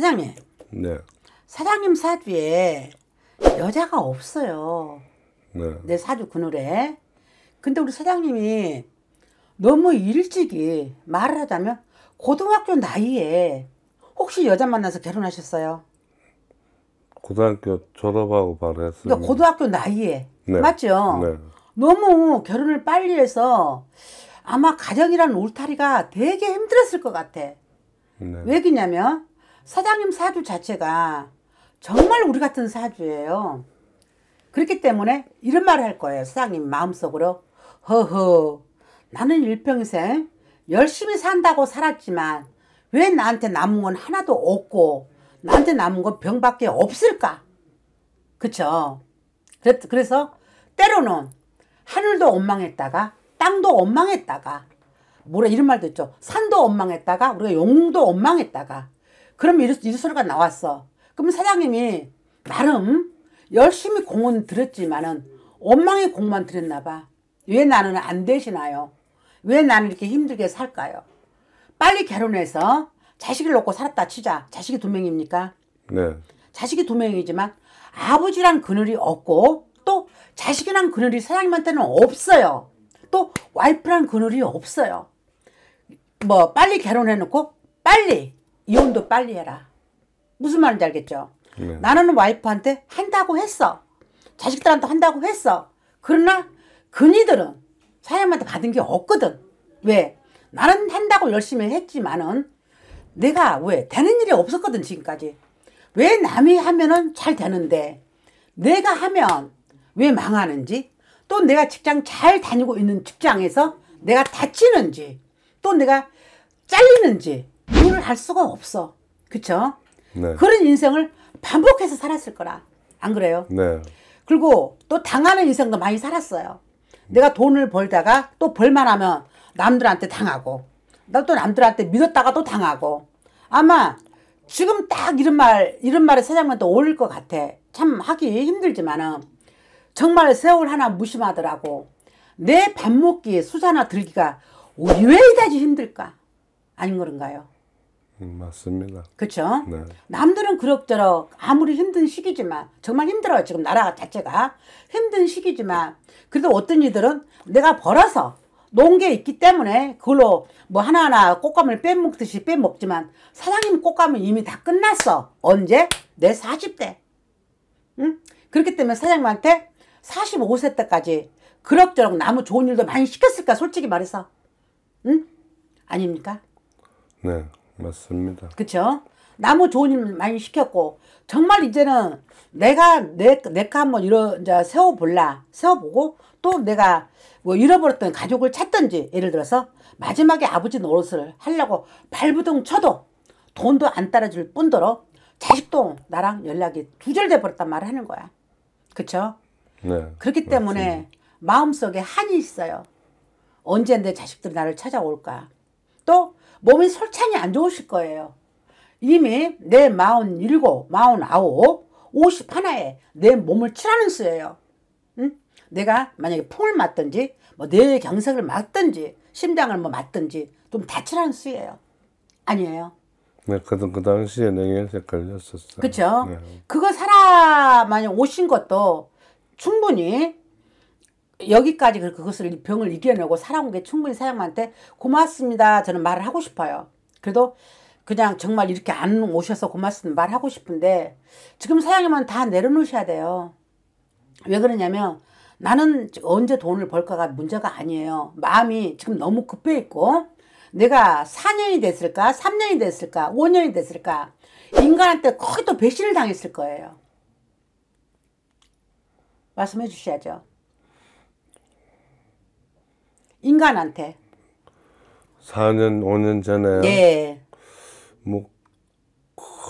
사장님. 네. 사장님 사주에 여자가 없어요. 네. 내 사주 그늘에. 근데 우리 사장님이 너무 일찍이 말을 하자면 고등학교 나이에 혹시 여자 만나서 결혼하셨어요? 고등학교 졸업하고 바로 했어요. 그러니까 고등학교 나이에 네. 맞죠? 네. 너무 결혼을 빨리 해서 아마 가정이라는 울타리가 되게 힘들었을 것 같아. 네. 왜 그러냐면 사장님 사주 자체가 정말 우리 같은 사주예요. 그렇기 때문에 이런 말을 할 거예요. 사장님 마음속으로 허허 나는 일평생 열심히 산다고 살았지만 왜 나한테 남은 건 하나도 없고 나한테 남은 건 병밖에 없을까? 그쵸? 그래서 때로는 하늘도 원망했다가 땅도 원망했다가 뭐라 이런 말도 있죠. 산도 원망했다가 우리가 용도 원망했다가 그럼 일수료가 나왔어. 그럼 사장님이 나름 열심히 공은 들었지만은 원망의 공만 들었나 봐. 왜 나는 안 되시나요? 왜 나는 이렇게 힘들게 살까요? 빨리 결혼해서 자식을 놓고 살았다 치자. 자식이 두 명입니까? 네. 자식이 두 명이지만 아버지란 그늘이 없고 또 자식이란 그늘이 사장님한테는 없어요. 또 와이프란 그늘이 없어요. 뭐 빨리 결혼해놓고 빨리 이혼도 빨리 해라. 무슨 말인지 알겠죠? 네. 나는 와이프한테 한다고 했어. 자식들한테 한다고 했어. 그러나 그니들은 사장님한테 받은 게 없거든. 왜? 나는 한다고 열심히 했지만은 내가 왜 되는 일이 없었거든 지금까지. 왜 남이 하면은 잘 되는데 내가 하면 왜 망하는지 또 내가 직장 잘 다니고 있는 직장에서 내가 다치는지 또 내가 잘리는지 돈을할 수가 없어. 그쵸? 네. 그런 인생을 반복해서 살았을 거라. 안 그래요? 네. 그리고 또 당하는 인생도 많이 살았어요. 내가 돈을 벌다가 또 벌만 하면 남들한테 당하고, 나 또 남들한테 믿었다가 또 당하고. 아마 지금 딱 이런 말, 이런 말에 사장님한테 어울릴 것 같아. 참 하기 힘들지만은 정말 세월 하나 무심하더라고. 내 밥 먹기, 수사나 들기가 왜 이다지 힘들까? 아닌 그런가요? 음, 맞습니다. 그렇죠? 네. 남들은 그럭저럭 아무리 힘든 시기지만 정말 힘들어요. 지금 나라 자체가 힘든 시기지만 그래도 어떤 이들은 내가 벌어서 놓은 게 있기 때문에 그걸로 뭐 하나하나 꽃감을 빼먹듯이 빼먹지만 사장님 꽃감은 이미 다 끝났어. 언제? 내 40대. 응? 그렇기 때문에 사장님한테 45세 때까지 그럭저럭 나무 좋은 일도 많이 시켰을까 솔직히 말해서. 응? 아닙니까? 네. 맞습니다. 그렇죠? 나무 좋은 일 많이 시켰고 정말 이제는 내가 내 내가 한번 이러 이제 세워 볼라 세워 보고 또 내가 뭐 잃어버렸던 가족을 찾든지 예를 들어서 마지막에 아버지 노릇을 하려고 발부동 쳐도 돈도 안 따라줄 뿐더러 자식도 나랑 연락이 두절돼 버렸단 말을 하는 거야. 그렇 네. 그렇기 때문에 맞습니다. 마음속에 한이 있어요. 언제 내 자식들이 나를 찾아올까? 또 몸이 솔찬이안 좋으실 거예요. 이미 내 마흔 일곱, 마흔 에내 몸을 치라는 수예요. 응? 내가 만약에 풍을 맞든지, 뭐 뇌경색을 맞든지, 심장을 뭐 맞든지 좀 다치라는 수예요. 아니에요. 네, 그, 그 당시에 뇌경색 걸렸었어요. 그렇죠. 네. 그거 살아 만약 오신 것도 충분히 여기까지 그것을 병을 이겨내고 살아온 게 충분히 사장님한테 고맙습니다. 저는 말을 하고 싶어요. 그래도 그냥 정말 이렇게 안 오셔서 고맙습니다. 말하고 싶은데 지금 사장님은 다 내려놓으셔야 돼요. 왜 그러냐면 나는 언제 돈을 벌까가 문제가 아니에요. 마음이 지금 너무 급해 있고 내가 4년이 됐을까 3년이 됐을까 5년이 됐을까 인간한테 거의 또 배신을 당했을 거예요. 말씀해 주셔야죠. 인간한테. 4년, 5년 전에. 예. 뭐,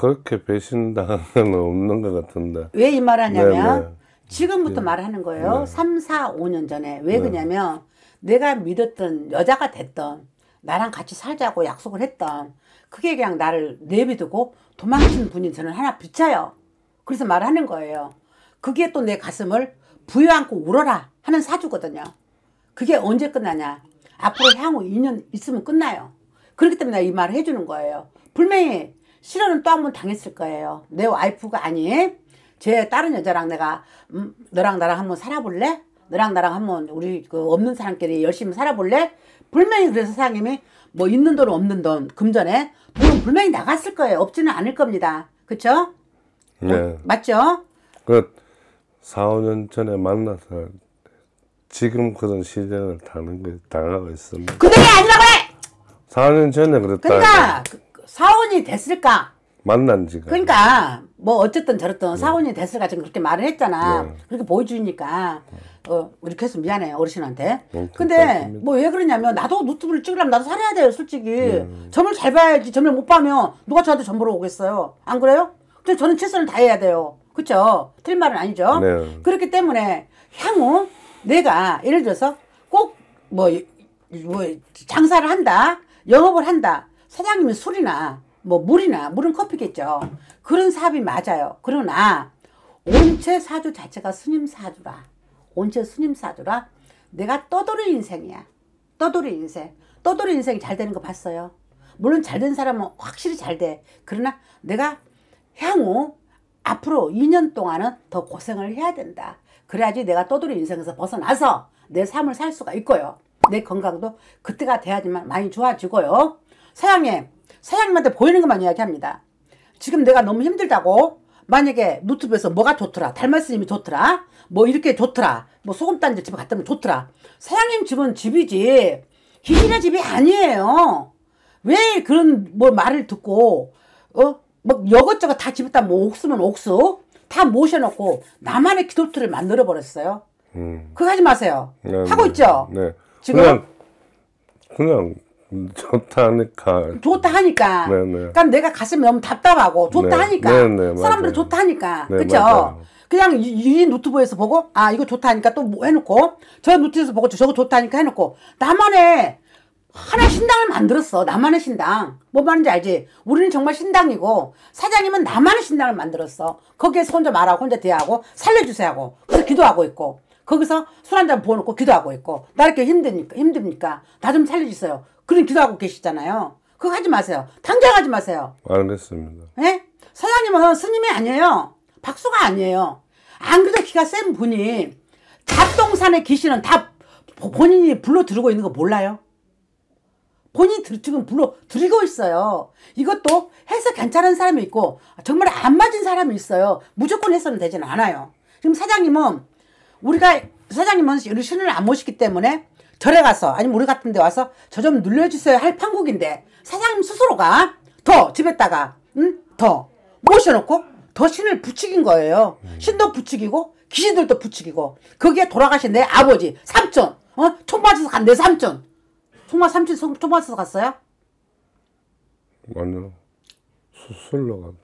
그렇게 배신당한 건 없는 것 같은데. 왜 이 말하냐면, 네네. 지금부터 예. 말하는 거예요. 네. 3, 4, 5년 전에. 왜 네. 그러냐면, 내가 믿었던 여자가 됐던, 나랑 같이 살자고 약속을 했던, 그게 그냥 나를 내비두고 도망친 분이 저는 하나 비쳐요. 그래서 말하는 거예요. 그게 또 내 가슴을 부여안고 울어라 하는 사주거든요. 그게 언제 끝나냐 앞으로 향후 2년 있으면 끝나요 그렇기 때문에 이 말을 해주는 거예요 분명히 실현은 또 한 번 당했을 거예요 내 와이프가 아니 제 다른 여자랑 내가 음, 너랑 나랑 한번 살아볼래? 너랑 나랑 한번 우리 그 없는 사람끼리 열심히 살아볼래? 분명히 그래서 사장님이 뭐 있는 돈 없는 돈 금전에 돈은 분명히 나갔을 거예요 없지는 않을 겁니다 그쵸? 네. 어, 맞죠? 그 4, 5년 전에 만나서 지금 그런 시련을 당하는 게 당하고 있습니다. 그게 아니라 그래. 4년 전에 그랬다. 그러니까 그, 그 사원이 됐을까? 만난 지가. 그러니까 뭐 어쨌든 저랬든 네. 사원이 됐을까 지금 그렇게 말을 했잖아. 네. 그렇게 보여주니까 어 우리 교수 미안해 어르신한테. 네, 근데 뭐 왜 그러냐면 나도 노트북을 찍으려면 나도 살아야 돼요 솔직히. 네. 점을 잘 봐야지 점을 못 봐면 누가 저한테 점 보러 오겠어요? 안 그래요? 근데 저는 최선을 다해야 돼요. 그렇죠? 틀린 말은 아니죠. 그렇기 때문에 향후 내가 예를 들어서 꼭 뭐 뭐 장사를 한다 영업을 한다 사장님이 술이나 뭐 물이나 물은 커피겠죠 그런 사업이 맞아요 그러나 온체 사주 자체가 스님 사주라 온체 스님 사주라 내가 떠돌이 인생이야 떠돌이 인생 떠돌이 인생이 잘 되는 거 봤어요 물론 잘 된 사람은 확실히 잘돼 그러나 내가 향후 앞으로 2년 동안은 더 고생을 해야 된다 그래야지 내가 떠돌이 인생에서 벗어나서 내 삶을 살 수가 있고요. 내 건강도 그때가 돼야지만 많이 좋아지고요. 사장님, 사장님한테 보이는 것만 이야기합니다. 지금 내가 너무 힘들다고 만약에 노트북에서 뭐가 좋더라 달말스님이 좋더라 뭐 이렇게 좋더라 뭐 소금 단지 집에 갔다면 좋더라 사양님 집은 집이지 기신의 집이 아니에요 왜 그런 뭐 말을 듣고 어막 이것저것 다 집에다 뭐 옥수면 옥수 다 모셔놓고 나만의 기도트를 만들어 버렸어요. 음. 그거 하지 마세요. 네, 네. 하고 네. 있죠. 네. 지금 그냥 그냥 좋다 하니까 좋다 하니까. 그러니까 내가 가슴이 너무 답답하고 좋다 하니까 사람들이 좋다 하니까 그렇죠. 그냥 이, 이 노트북에서 보고 아 이거 좋다 하니까 또뭐 해놓고 저노트에서 보고 저거 좋다 하니까 해놓고 나만의 하나 신당을 만들었어. 나만의 신당. 뭔 말인지 알지? 우리는 정말 신당이고 사장님은 나만의 신당을 만들었어. 거기에서 혼자 말하고 혼자 대하고 살려주세요 하고 그래서 기도하고 있고 거기서 술 한잔 부어놓고 기도하고 있고 나 이렇게 힘드니까 힘듭니까? 나 좀 살려주세요. 그런 기도하고 계시잖아요. 그거 하지 마세요. 당장 하지 마세요. 안 했습니다. 예? 사장님은 스님이 아니에요. 박수가 아니에요. 안 그래도 키가 센 분이 잡동산에 계시는 다 본인이 불러 들고 있는 거 몰라요? 본인이 들, 지금 불러 들이고 있어요. 이것도 해서 괜찮은 사람이 있고 정말 안 맞은 사람이 있어요. 무조건 해서는 되진 않아요. 지금 사장님은 우리가 사장님은 신을 안 모시기 때문에 절에 가서 아니면 우리 같은 데 와서 저 좀눌러주세요할 판국인데 사장님 스스로가 더 집에다가 응? 더 모셔놓고 더 신을 부추긴 거예요. 신도 부추기고 귀신들도 부추기고 거기에 돌아가신 내 아버지 삼촌 어? 총 맞아서 간 내 삼촌 송마 삼촌 좁마서 갔어요? 아니요. 수, 술로 갔다.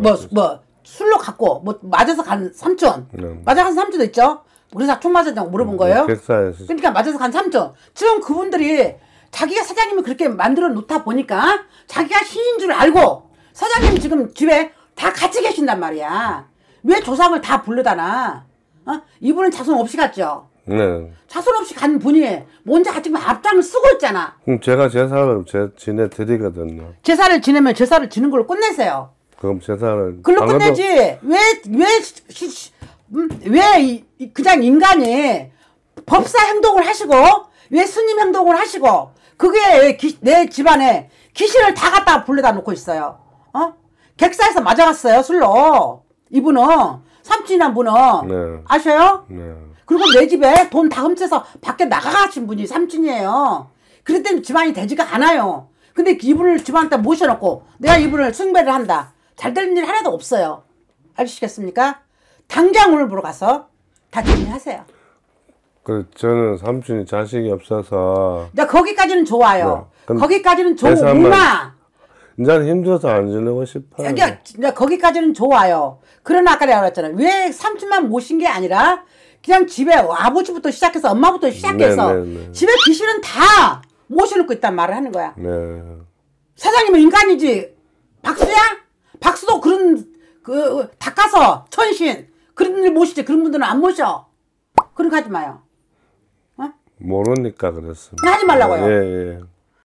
뭐, 어요 뭐, 술로 갔고, 뭐, 맞아서 간 삼촌. 네. 맞아 간 삼촌도 있죠? 그래서 총 맞았냐고 물어본 음, 거예요? 백사에서. 그러니까 맞아서 간 삼촌. 지금 그분들이 자기가 사장님을 그렇게 만들어 놓다 보니까 자기가 신인 줄 알고 사장님 지금 집에 다 같이 계신단 말이야. 왜 조상을 다 불러다나? 어? 이분은 자손 없이 갔죠? 네. 자손 없이 간 분이 뭔지 지금 앞장을 쓰고 있잖아. 그럼 제가 제사를 제, 지내드리거든요. 제사를 지내면 제사를 지는 걸로 끝내세요. 그럼 제사를. 그걸로 끝내지. 왜, 왜, 음, 왜, 왜 그냥 인간이 법사 행동을 하시고, 왜 스님 행동을 하시고, 그게 기, 내 집안에 귀신을 다 갖다 불러다 놓고 있어요. 어? 객사에서 맞아갔어요, 술로. 이분은. 삼촌이란 분은. 네. 아셔요? 네. 그리고 내 집에 돈 다 훔쳐서 밖에 나가신 분이 삼촌이에요. 그랬더니 집안이 되지가 않아요. 근데 이분을 집안한테 모셔놓고 내가 이분을 숭배를 한다. 잘 되는 일 하나도 없어요. 알시겠습니까 당장 오늘 보러 가서 다 정리하세요. 그 저는 삼촌이 자식이 없어서 나 거기까지는 좋아요. 네. 거기까지는 좋으나 이제는 힘들어서 안 지내고 싶어요. 그러니까 거기까지는 좋아요. 그러나 아까 내가 그랬잖아왜 삼촌만 모신 게 아니라 그냥 집에 아버지부터 시작해서 엄마부터 시작해서 네네네. 네, 네. 집에 귀신은 다 모셔놓고 있단 말을 하는 거야. 네. 사장님은 인간이지 박수야? 박수도 그런 그 닦아서 천신 그런 분들 모시지 그런 분들은 안 모셔. 그런 거 하지 마요. 어? 모르니까 그랬습니다. 하지 말라고요. 예, 예.